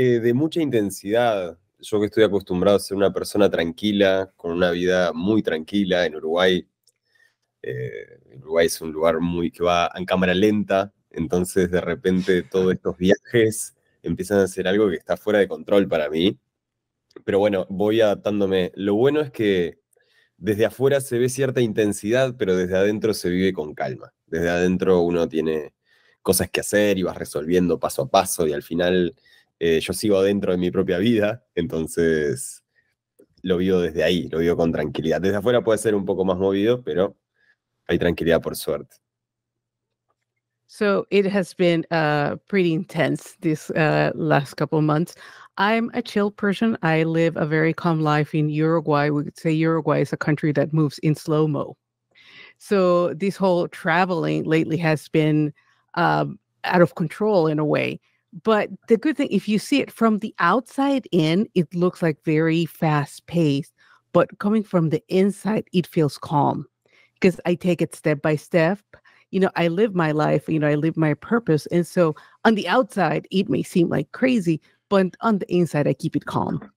Eh, de mucha intensidad. Yo que estoy acostumbrado a ser una persona tranquila, con una vida muy tranquila en Uruguay. Eh, Uruguay es un lugar muy que va en cámara lenta, entonces de repente todos estos viajes empiezan a ser algo que está fuera de control para mí. Pero bueno, voy adaptándome. Lo bueno es que desde afuera se ve cierta intensidad, pero desde adentro se vive con calma. Desde adentro uno tiene cosas que hacer y vas resolviendo paso a paso y al final eh, yo sigo dentro de mi propia vida, entonces lo vivo desde ahí, lo vivo con tranquilidad. Desde afuera puede ser un poco más movido, pero hay tranquilidad por suerte. So it has been uh, pretty intense this uh, last couple of months. I'm a chill person. I live a very calm life in Uruguay. We could say Uruguay is a country that moves in slow mo. So this whole traveling lately has been um, out of control in a way. But the good thing, if you see it from the outside in, it looks like very fast paced. But coming from the inside, it feels calm because I take it step by step. You know, I live my life, you know, I live my purpose. And so on the outside, it may seem like crazy, but on the inside, I keep it calm.